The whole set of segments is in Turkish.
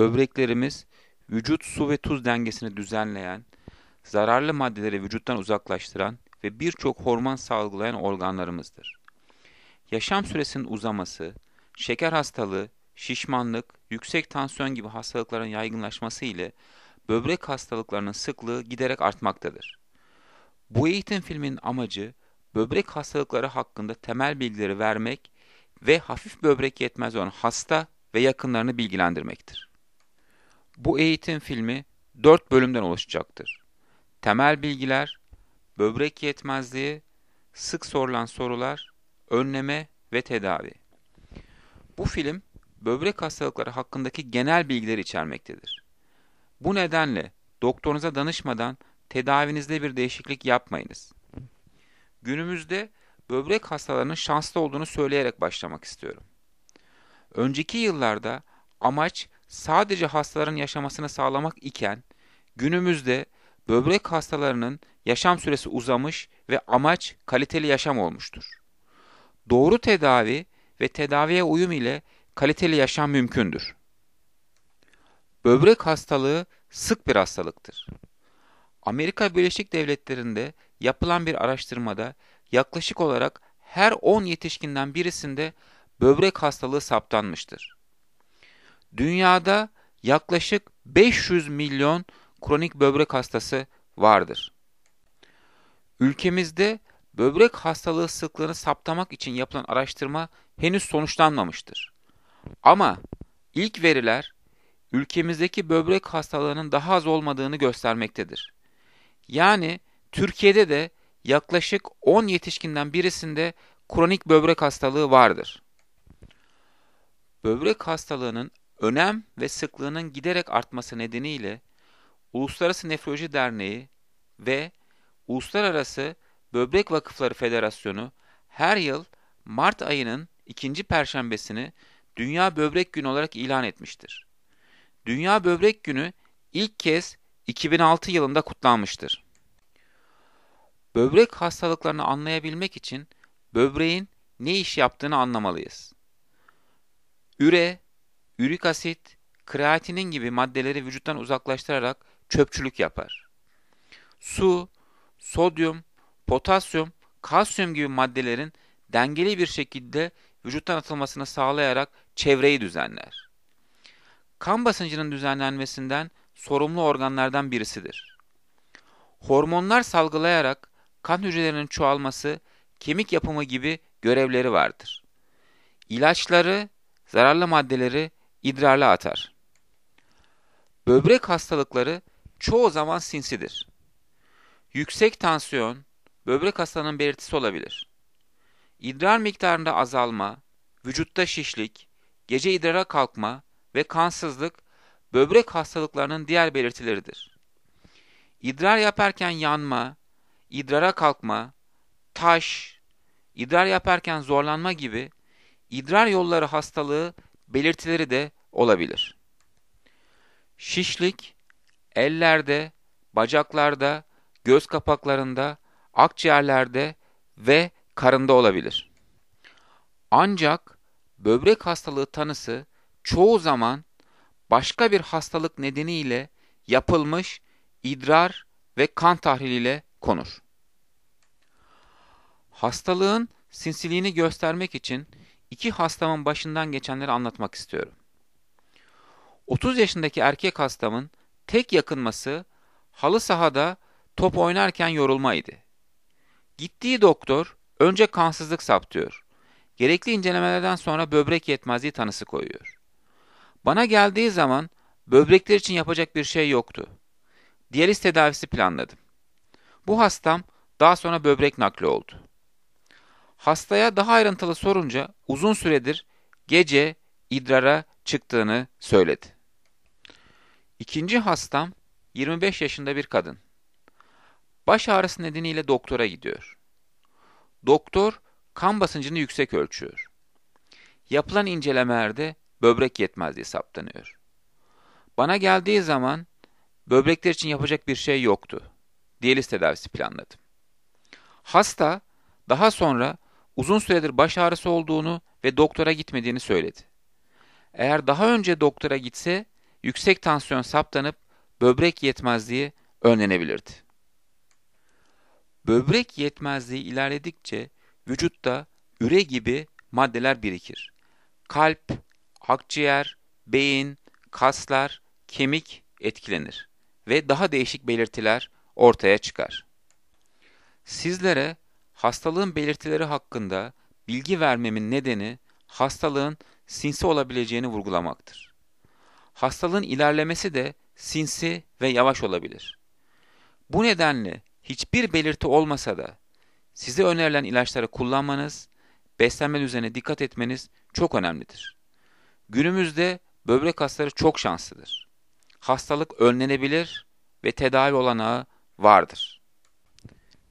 Böbreklerimiz vücut su ve tuz dengesini düzenleyen, zararlı maddeleri vücuttan uzaklaştıran ve birçok hormon salgılayan organlarımızdır. Yaşam süresinin uzaması, şeker hastalığı, şişmanlık, yüksek tansiyon gibi hastalıkların yaygınlaşması ile böbrek hastalıklarının sıklığı giderek artmaktadır. Bu eğitim filminin amacı böbrek hastalıkları hakkında temel bilgileri vermek ve hafif böbrek yetmez olan hasta ve yakınlarını bilgilendirmektir. Bu eğitim filmi 4 bölümden oluşacaktır. Temel bilgiler, böbrek yetmezliği, sık sorulan sorular, önleme ve tedavi. Bu film böbrek hastalıkları hakkındaki genel bilgileri içermektedir. Bu nedenle doktorunuza danışmadan tedavinizde bir değişiklik yapmayınız. Günümüzde böbrek hastalarının şanslı olduğunu söyleyerek başlamak istiyorum. Önceki yıllarda amaç sadece hastaların yaşamasını sağlamak iken günümüzde böbrek hastalarının yaşam süresi uzamış ve amaç kaliteli yaşam olmuştur. Doğru tedavi ve tedaviye uyum ile kaliteli yaşam mümkündür. Böbrek hastalığı sık bir hastalıktır. Amerika Birleşik Devletleri'nde yapılan bir araştırmada yaklaşık olarak her 10 yetişkinden birisinde böbrek hastalığı saptanmıştır dünyada yaklaşık 500 milyon kronik böbrek hastası vardır. Ülkemizde böbrek hastalığı sıklığını saptamak için yapılan araştırma henüz sonuçlanmamıştır. Ama ilk veriler ülkemizdeki böbrek hastalığının daha az olmadığını göstermektedir. Yani Türkiye'de de yaklaşık 10 yetişkinden birisinde kronik böbrek hastalığı vardır. Böbrek hastalığının önem ve sıklığının giderek artması nedeniyle Uluslararası Nefroloji Derneği ve Uluslararası Böbrek Vakıfları Federasyonu her yıl Mart ayının ikinci perşembesini Dünya Böbrek Günü olarak ilan etmiştir. Dünya Böbrek Günü ilk kez 2006 yılında kutlanmıştır. Böbrek hastalıklarını anlayabilmek için böbreğin ne iş yaptığını anlamalıyız. Üre, Ürik asit, kreatinin gibi maddeleri vücuttan uzaklaştırarak çöpçülük yapar. Su, sodyum, potasyum, kalsiyum gibi maddelerin dengeli bir şekilde vücuttan atılmasını sağlayarak çevreyi düzenler. Kan basıncının düzenlenmesinden sorumlu organlardan birisidir. Hormonlar salgılayarak kan hücrelerinin çoğalması, kemik yapımı gibi görevleri vardır. İlaçları, zararlı maddeleri idrarla atar. Böbrek hastalıkları çoğu zaman sinsidir. Yüksek tansiyon böbrek hastalığının belirtisi olabilir. İdrar miktarında azalma, vücutta şişlik, gece idrara kalkma ve kansızlık böbrek hastalıklarının diğer belirtileridir. İdrar yaparken yanma, idrara kalkma, taş, idrar yaparken zorlanma gibi idrar yolları hastalığı belirtileri de olabilir. Şişlik, ellerde, bacaklarda, göz kapaklarında, akciğerlerde ve karında olabilir. Ancak böbrek hastalığı tanısı çoğu zaman başka bir hastalık nedeniyle yapılmış idrar ve kan tahliliyle konur. Hastalığın sinsiliğini göstermek için iki hastamın başından geçenleri anlatmak istiyorum. 30 yaşındaki erkek hastamın tek yakınması halı sahada top oynarken yorulmaydı. Gittiği doktor önce kansızlık saptıyor. Gerekli incelemelerden sonra böbrek yetmezliği tanısı koyuyor. Bana geldiği zaman böbrekler için yapacak bir şey yoktu. Diyaliz tedavisi planladım. Bu hastam daha sonra böbrek nakli oldu. Hastaya daha ayrıntılı sorunca uzun süredir gece idrara çıktığını söyledi. İkinci hastam 25 yaşında bir kadın. Baş ağrısı nedeniyle doktora gidiyor. Doktor kan basıncını yüksek ölçüyor. Yapılan incelemelerde böbrek yetmezliği saptanıyor. Bana geldiği zaman böbrekler için yapacak bir şey yoktu. Diyaliz tedavisi planladım. Hasta daha sonra uzun süredir baş ağrısı olduğunu ve doktora gitmediğini söyledi. Eğer daha önce doktora gitse yüksek tansiyon saptanıp böbrek yetmezliği önlenebilirdi. Böbrek yetmezliği ilerledikçe vücutta üre gibi maddeler birikir. Kalp, akciğer, beyin, kaslar, kemik etkilenir ve daha değişik belirtiler ortaya çıkar. Sizlere Hastalığın belirtileri hakkında bilgi vermemin nedeni hastalığın sinsi olabileceğini vurgulamaktır. Hastalığın ilerlemesi de sinsi ve yavaş olabilir. Bu nedenle hiçbir belirti olmasa da size önerilen ilaçları kullanmanız, beslenme düzenine dikkat etmeniz çok önemlidir. Günümüzde böbrek hastaları çok şanslıdır. Hastalık önlenebilir ve tedavi olanağı vardır.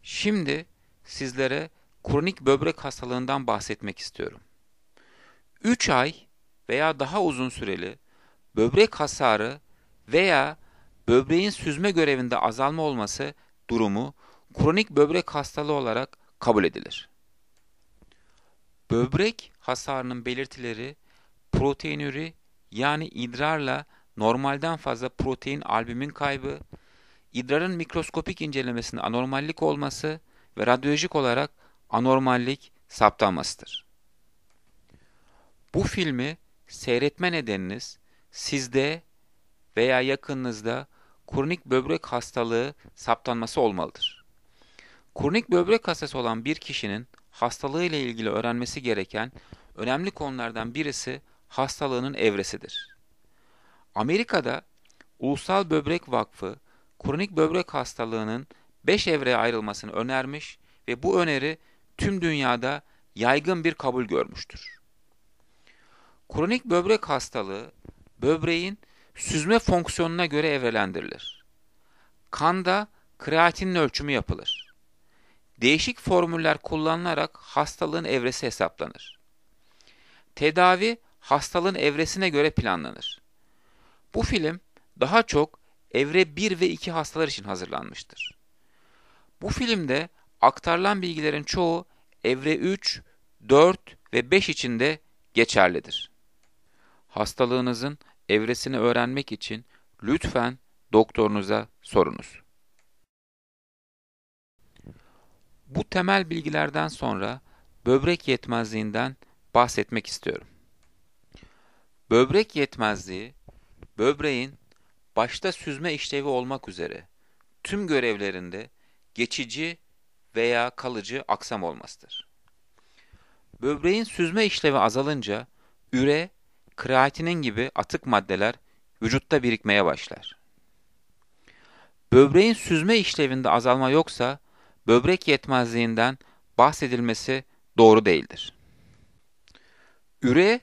Şimdi sizlere kronik böbrek hastalığından bahsetmek istiyorum. 3 ay veya daha uzun süreli böbrek hasarı veya böbreğin süzme görevinde azalma olması durumu kronik böbrek hastalığı olarak kabul edilir. Böbrek hasarının belirtileri proteinüri yani idrarla normalden fazla protein albümin kaybı, idrarın mikroskopik incelemesinde anormallik olması, ve radyolojik olarak anormallik saptamasıdır. Bu filmi seyretme nedeniniz sizde veya yakınınızda kronik böbrek hastalığı saptanması olmalıdır. Kronik böbrek hastası olan bir kişinin hastalığı ile ilgili öğrenmesi gereken önemli konulardan birisi hastalığının evresidir. Amerika'da Ulusal Böbrek Vakfı kronik böbrek hastalığının beş evreye ayrılmasını önermiş ve bu öneri tüm dünyada yaygın bir kabul görmüştür. Kronik böbrek hastalığı böbreğin süzme fonksiyonuna göre evrelendirilir. Kanda kreatinin ölçümü yapılır. Değişik formüller kullanılarak hastalığın evresi hesaplanır. Tedavi hastalığın evresine göre planlanır. Bu film daha çok evre 1 ve 2 hastalar için hazırlanmıştır. Bu filmde aktarılan bilgilerin çoğu evre 3, 4 ve 5 içinde geçerlidir. Hastalığınızın evresini öğrenmek için lütfen doktorunuza sorunuz. Bu temel bilgilerden sonra böbrek yetmezliğinden bahsetmek istiyorum. Böbrek yetmezliği, böbreğin başta süzme işlevi olmak üzere tüm görevlerinde geçici veya kalıcı aksam olmasıdır. Böbreğin süzme işlevi azalınca üre, kreatinin gibi atık maddeler vücutta birikmeye başlar. Böbreğin süzme işlevinde azalma yoksa böbrek yetmezliğinden bahsedilmesi doğru değildir. Üre,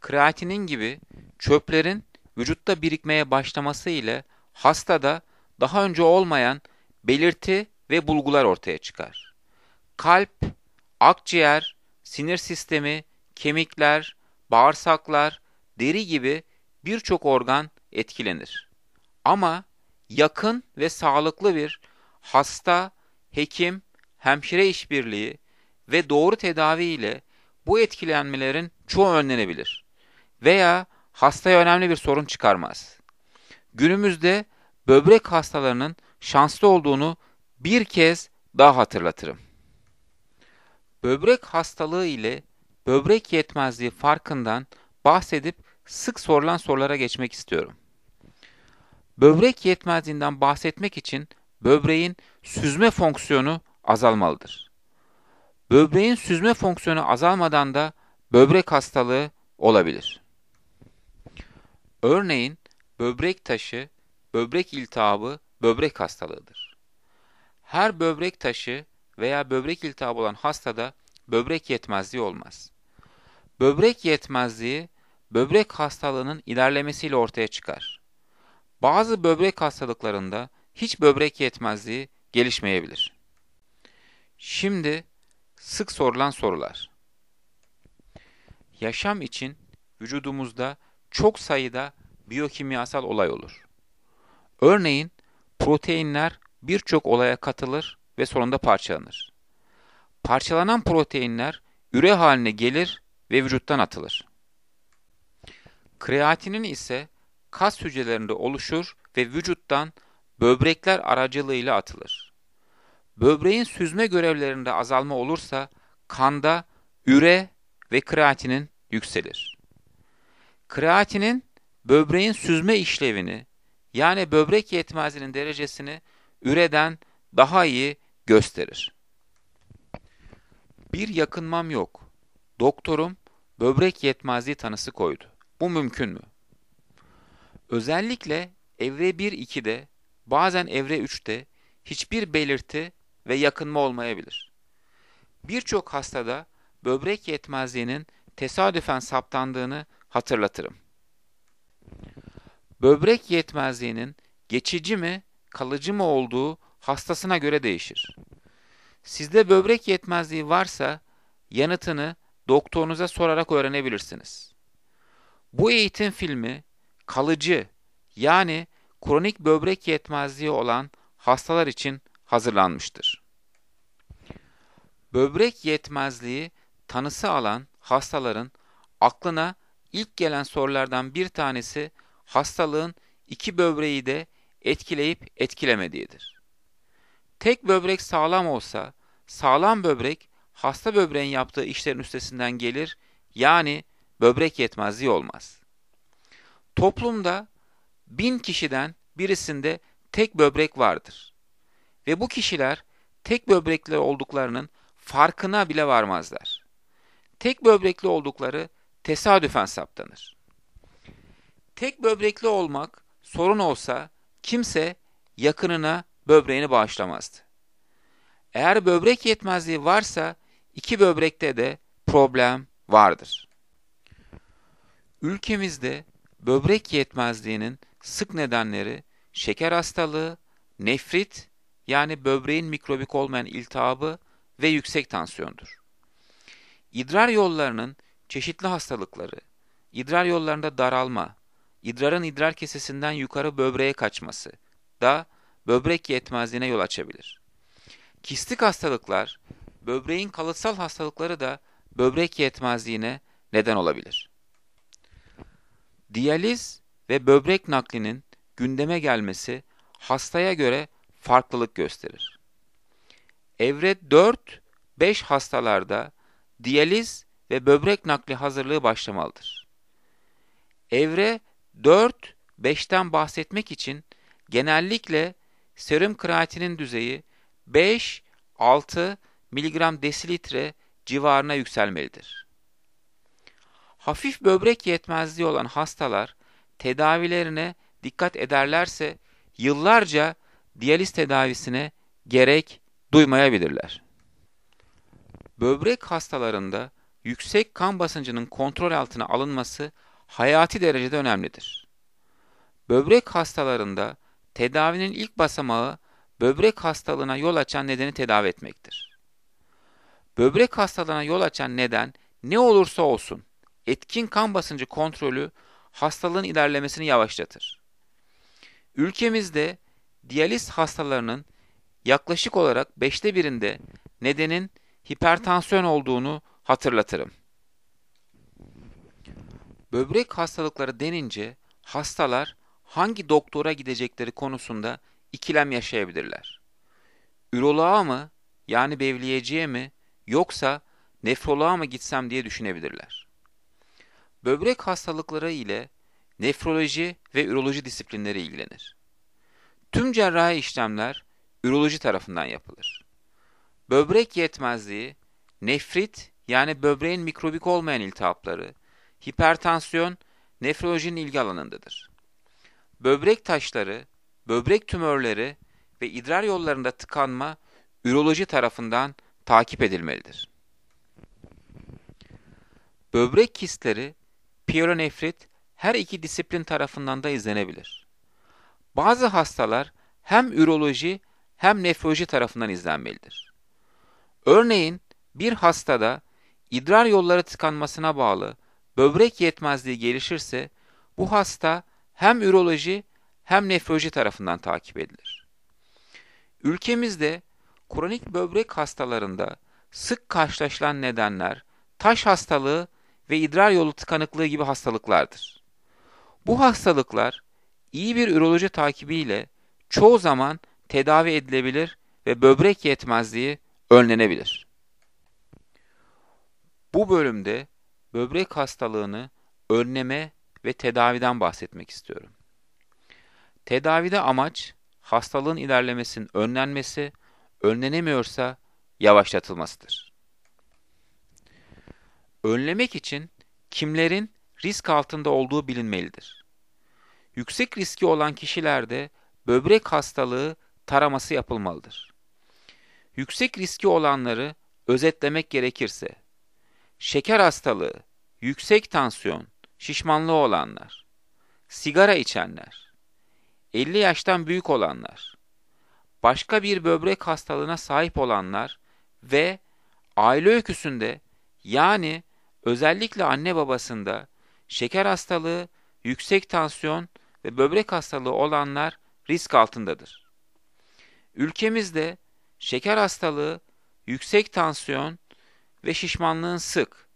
kreatinin gibi çöplerin vücutta birikmeye başlaması ile hastada daha önce olmayan belirti ve bulgular ortaya çıkar. Kalp, akciğer, sinir sistemi, kemikler, bağırsaklar, deri gibi birçok organ etkilenir. Ama yakın ve sağlıklı bir hasta, hekim, hemşire işbirliği ve doğru tedavi ile bu etkilenmelerin çoğu önlenebilir veya hastaya önemli bir sorun çıkarmaz. Günümüzde böbrek hastalarının şanslı olduğunu bir kez daha hatırlatırım. Böbrek hastalığı ile böbrek yetmezliği farkından bahsedip sık sorulan sorulara geçmek istiyorum. Böbrek yetmezliğinden bahsetmek için böbreğin süzme fonksiyonu azalmalıdır. Böbreğin süzme fonksiyonu azalmadan da böbrek hastalığı olabilir. Örneğin böbrek taşı, böbrek iltihabı böbrek hastalığıdır. Her böbrek taşı veya böbrek iltihabı olan hastada böbrek yetmezliği olmaz. Böbrek yetmezliği böbrek hastalığının ilerlemesiyle ortaya çıkar. Bazı böbrek hastalıklarında hiç böbrek yetmezliği gelişmeyebilir. Şimdi sık sorulan sorular. Yaşam için vücudumuzda çok sayıda biyokimyasal olay olur. Örneğin proteinler birçok olaya katılır ve sonunda parçalanır. Parçalanan proteinler üre haline gelir ve vücuttan atılır. Kreatinin ise kas hücrelerinde oluşur ve vücuttan böbrekler aracılığıyla atılır. Böbreğin süzme görevlerinde azalma olursa kanda üre ve kreatinin yükselir. Kreatinin böbreğin süzme işlevini yani böbrek yetmezliğinin derecesini üreden daha iyi gösterir. Bir yakınmam yok. Doktorum böbrek yetmezliği tanısı koydu. Bu mümkün mü? Özellikle evre 1-2'de bazen evre 3'te hiçbir belirti ve yakınma olmayabilir. Birçok hastada böbrek yetmezliğinin tesadüfen saptandığını hatırlatırım. Böbrek yetmezliğinin geçici mi kalıcı mı olduğu hastasına göre değişir. Sizde böbrek yetmezliği varsa yanıtını doktorunuza sorarak öğrenebilirsiniz. Bu eğitim filmi kalıcı yani kronik böbrek yetmezliği olan hastalar için hazırlanmıştır. Böbrek yetmezliği tanısı alan hastaların aklına ilk gelen sorulardan bir tanesi hastalığın iki böbreği de etkileyip etkilemediğidir. Tek böbrek sağlam olsa, sağlam böbrek hasta böbreğin yaptığı işlerin üstesinden gelir, yani böbrek yetmezliği olmaz. Toplumda bin kişiden birisinde tek böbrek vardır. Ve bu kişiler tek böbrekli olduklarının farkına bile varmazlar. Tek böbrekli oldukları tesadüfen saptanır. Tek böbrekli olmak sorun olsa kimse yakınına böbreğini bağışlamazdı. Eğer böbrek yetmezliği varsa iki böbrekte de problem vardır. Ülkemizde böbrek yetmezliğinin sık nedenleri şeker hastalığı, nefrit yani böbreğin mikrobik olmayan iltihabı ve yüksek tansiyondur. İdrar yollarının çeşitli hastalıkları, idrar yollarında daralma, idrarın idrar kesesinden yukarı böbreğe kaçması da böbrek yetmezliğine yol açabilir. Kistik hastalıklar, böbreğin kalıtsal hastalıkları da böbrek yetmezliğine neden olabilir. Diyaliz ve böbrek naklinin gündeme gelmesi hastaya göre farklılık gösterir. Evre 4-5 hastalarda diyaliz ve böbrek nakli hazırlığı başlamalıdır. Evre 4, 5'ten bahsetmek için genellikle serum kreatinin düzeyi 5, 6 mg desilitre civarına yükselmelidir. Hafif böbrek yetmezliği olan hastalar tedavilerine dikkat ederlerse yıllarca diyaliz tedavisine gerek duymayabilirler. Böbrek hastalarında yüksek kan basıncının kontrol altına alınması hayati derecede önemlidir. Böbrek hastalarında tedavinin ilk basamağı böbrek hastalığına yol açan nedeni tedavi etmektir. Böbrek hastalığına yol açan neden ne olursa olsun etkin kan basıncı kontrolü hastalığın ilerlemesini yavaşlatır. Ülkemizde diyaliz hastalarının yaklaşık olarak beşte birinde nedenin hipertansiyon olduğunu hatırlatırım. Böbrek hastalıkları denince hastalar hangi doktora gidecekleri konusunda ikilem yaşayabilirler. Üroloğa mı yani bevliyeciye mi yoksa nefroloğa mı gitsem diye düşünebilirler. Böbrek hastalıkları ile nefroloji ve üroloji disiplinleri ilgilenir. Tüm cerrahi işlemler üroloji tarafından yapılır. Böbrek yetmezliği, nefrit yani böbreğin mikrobik olmayan iltihapları, hipertansiyon, nefrolojinin ilgi alanındadır. Böbrek taşları, böbrek tümörleri ve idrar yollarında tıkanma üroloji tarafından takip edilmelidir. Böbrek kistleri, pielonefrit her iki disiplin tarafından da izlenebilir. Bazı hastalar hem üroloji hem nefroloji tarafından izlenmelidir. Örneğin bir hastada idrar yolları tıkanmasına bağlı böbrek yetmezliği gelişirse bu hasta hem üroloji hem nefroloji tarafından takip edilir. Ülkemizde kronik böbrek hastalarında sık karşılaşılan nedenler taş hastalığı ve idrar yolu tıkanıklığı gibi hastalıklardır. Bu hastalıklar iyi bir üroloji takibiyle çoğu zaman tedavi edilebilir ve böbrek yetmezliği önlenebilir. Bu bölümde böbrek hastalığını önleme ve tedaviden bahsetmek istiyorum. Tedavide amaç hastalığın ilerlemesinin önlenmesi, önlenemiyorsa yavaşlatılmasıdır. Önlemek için kimlerin risk altında olduğu bilinmelidir. Yüksek riski olan kişilerde böbrek hastalığı taraması yapılmalıdır. Yüksek riski olanları özetlemek gerekirse şeker hastalığı, yüksek tansiyon, şişmanlığı olanlar, sigara içenler, 50 yaştan büyük olanlar, başka bir böbrek hastalığına sahip olanlar ve aile öyküsünde yani özellikle anne babasında şeker hastalığı, yüksek tansiyon ve böbrek hastalığı olanlar risk altındadır. Ülkemizde şeker hastalığı, yüksek tansiyon ve şişmanlığın sık.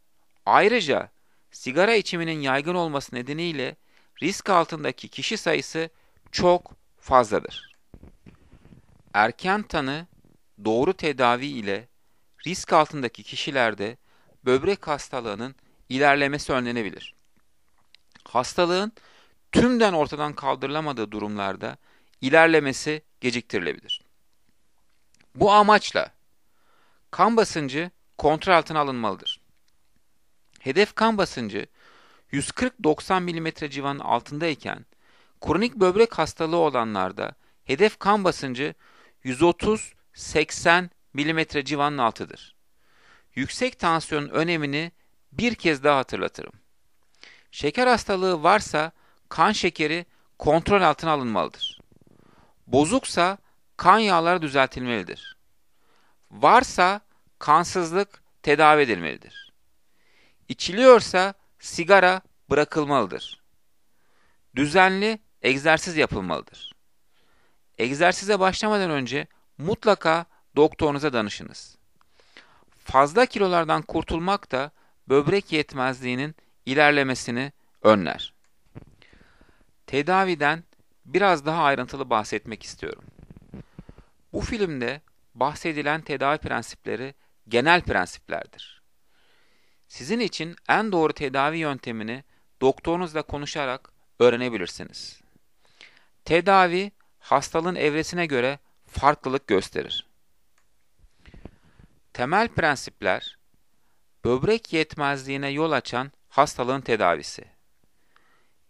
Ayrıca sigara içiminin yaygın olması nedeniyle risk altındaki kişi sayısı çok fazladır. Erken tanı, doğru tedavi ile risk altındaki kişilerde böbrek hastalığının ilerlemesi önlenebilir. Hastalığın tümden ortadan kaldırılamadığı durumlarda ilerlemesi geciktirilebilir. Bu amaçla kan basıncı kontrol altına alınmalıdır. Hedef kan basıncı 140-90 mm civanın altındayken kronik böbrek hastalığı olanlarda hedef kan basıncı 130-80 mm civanın altıdır. Yüksek tansiyonun önemini bir kez daha hatırlatırım. Şeker hastalığı varsa kan şekeri kontrol altına alınmalıdır. Bozuksa kan yağları düzeltilmelidir. Varsa kansızlık tedavi edilmelidir. İçiliyorsa sigara bırakılmalıdır. Düzenli egzersiz yapılmalıdır. Egzersize başlamadan önce mutlaka doktorunuza danışınız. Fazla kilolardan kurtulmak da böbrek yetmezliğinin ilerlemesini önler. Tedaviden biraz daha ayrıntılı bahsetmek istiyorum. Bu filmde bahsedilen tedavi prensipleri genel prensiplerdir. Sizin için en doğru tedavi yöntemini doktorunuzla konuşarak öğrenebilirsiniz. Tedavi hastalığın evresine göre farklılık gösterir. Temel prensipler böbrek yetmezliğine yol açan hastalığın tedavisi.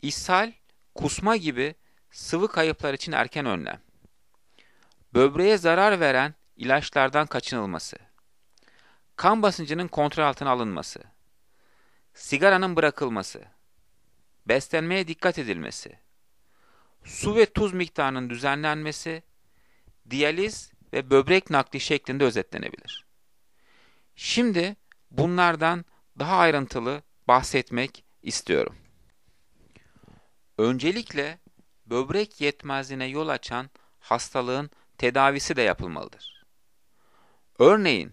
İshal, kusma gibi sıvı kayıplar için erken önlem. Böbreğe zarar veren ilaçlardan kaçınılması kan basıncının kontrol altına alınması, sigaranın bırakılması, beslenmeye dikkat edilmesi, su ve tuz miktarının düzenlenmesi, diyaliz ve böbrek nakli şeklinde özetlenebilir. Şimdi bunlardan daha ayrıntılı bahsetmek istiyorum. Öncelikle böbrek yetmezliğine yol açan hastalığın tedavisi de yapılmalıdır. Örneğin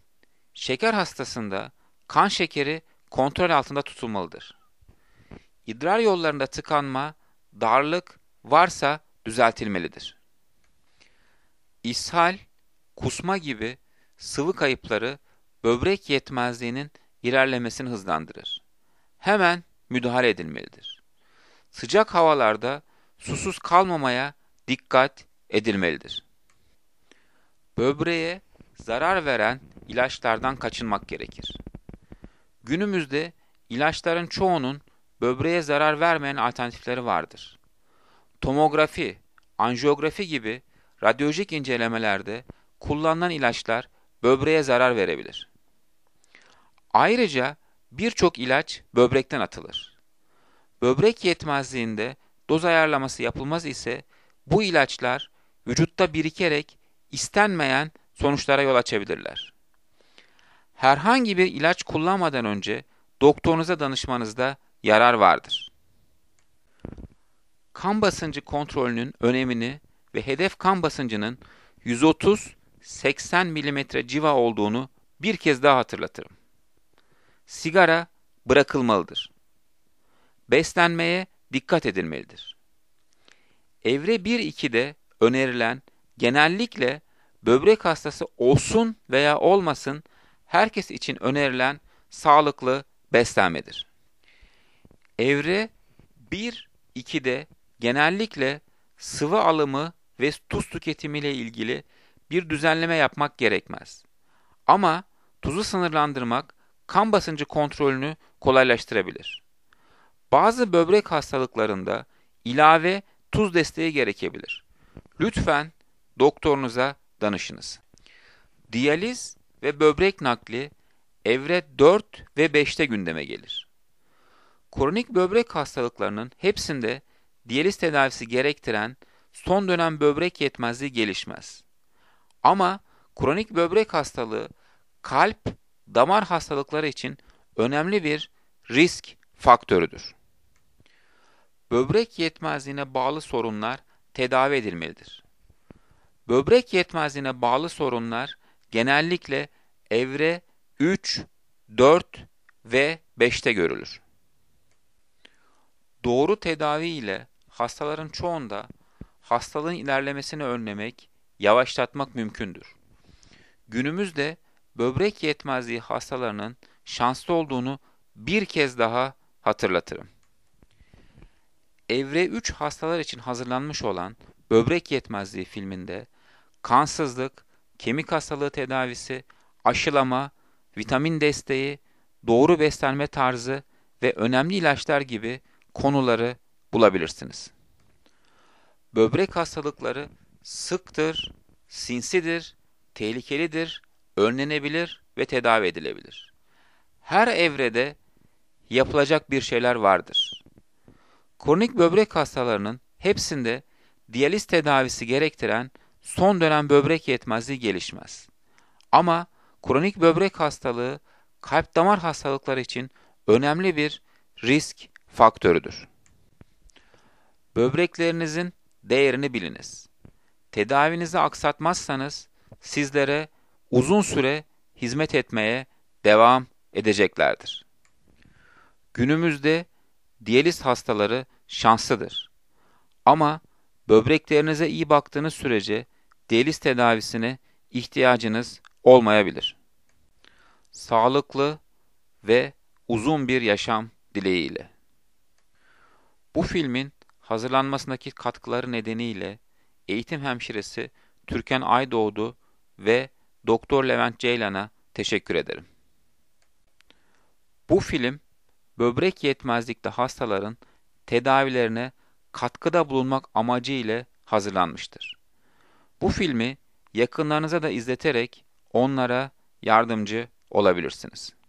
Şeker hastasında kan şekeri kontrol altında tutulmalıdır. İdrar yollarında tıkanma, darlık varsa düzeltilmelidir. İshal, kusma gibi sıvı kayıpları böbrek yetmezliğinin ilerlemesini hızlandırır. Hemen müdahale edilmelidir. Sıcak havalarda susuz kalmamaya dikkat edilmelidir. Böbreğe zarar veren ilaçlardan kaçınmak gerekir. Günümüzde ilaçların çoğunun böbreğe zarar vermeyen alternatifleri vardır. Tomografi, anjiyografi gibi radyolojik incelemelerde kullanılan ilaçlar böbreğe zarar verebilir. Ayrıca birçok ilaç böbrekten atılır. Böbrek yetmezliğinde doz ayarlaması yapılmaz ise bu ilaçlar vücutta birikerek istenmeyen sonuçlara yol açabilirler herhangi bir ilaç kullanmadan önce doktorunuza danışmanızda yarar vardır. Kan basıncı kontrolünün önemini ve hedef kan basıncının 130-80 mm civa olduğunu bir kez daha hatırlatırım. Sigara bırakılmalıdır. Beslenmeye dikkat edilmelidir. Evre 1-2'de önerilen genellikle böbrek hastası olsun veya olmasın herkes için önerilen sağlıklı beslenmedir. Evre 1-2'de genellikle sıvı alımı ve tuz tüketimiyle ilgili bir düzenleme yapmak gerekmez. Ama tuzu sınırlandırmak kan basıncı kontrolünü kolaylaştırabilir. Bazı böbrek hastalıklarında ilave tuz desteği gerekebilir. Lütfen doktorunuza danışınız. Diyaliz ve böbrek nakli evre 4 ve 5'te gündeme gelir. Kronik böbrek hastalıklarının hepsinde diyaliz tedavisi gerektiren son dönem böbrek yetmezliği gelişmez. Ama kronik böbrek hastalığı kalp, damar hastalıkları için önemli bir risk faktörüdür. Böbrek yetmezliğine bağlı sorunlar tedavi edilmelidir. Böbrek yetmezliğine bağlı sorunlar genellikle evre 3, 4 ve 5'te görülür. Doğru tedavi ile hastaların çoğunda hastalığın ilerlemesini önlemek, yavaşlatmak mümkündür. Günümüzde böbrek yetmezliği hastalarının şanslı olduğunu bir kez daha hatırlatırım. Evre 3 hastalar için hazırlanmış olan Böbrek Yetmezliği filminde kansızlık, kemik hastalığı tedavisi, aşılama, vitamin desteği, doğru beslenme tarzı ve önemli ilaçlar gibi konuları bulabilirsiniz. Böbrek hastalıkları sıktır, sinsidir, tehlikelidir, önlenebilir ve tedavi edilebilir. Her evrede yapılacak bir şeyler vardır. Kronik böbrek hastalarının hepsinde diyaliz tedavisi gerektiren son dönem böbrek yetmezliği gelişmez. Ama kronik böbrek hastalığı kalp damar hastalıkları için önemli bir risk faktörüdür. Böbreklerinizin değerini biliniz. Tedavinizi aksatmazsanız sizlere uzun süre hizmet etmeye devam edeceklerdir. Günümüzde diyaliz hastaları şanslıdır. Ama böbreklerinize iyi baktığınız sürece diyaliz tedavisine ihtiyacınız olmayabilir. Sağlıklı ve uzun bir yaşam dileğiyle. Bu filmin hazırlanmasındaki katkıları nedeniyle eğitim hemşiresi Türkan Aydoğdu ve Doktor Levent Ceylan'a teşekkür ederim. Bu film böbrek yetmezlikte hastaların tedavilerine katkıda bulunmak amacı ile hazırlanmıştır. Bu filmi yakınlarınıza da izleterek onlara yardımcı olabilirsiniz.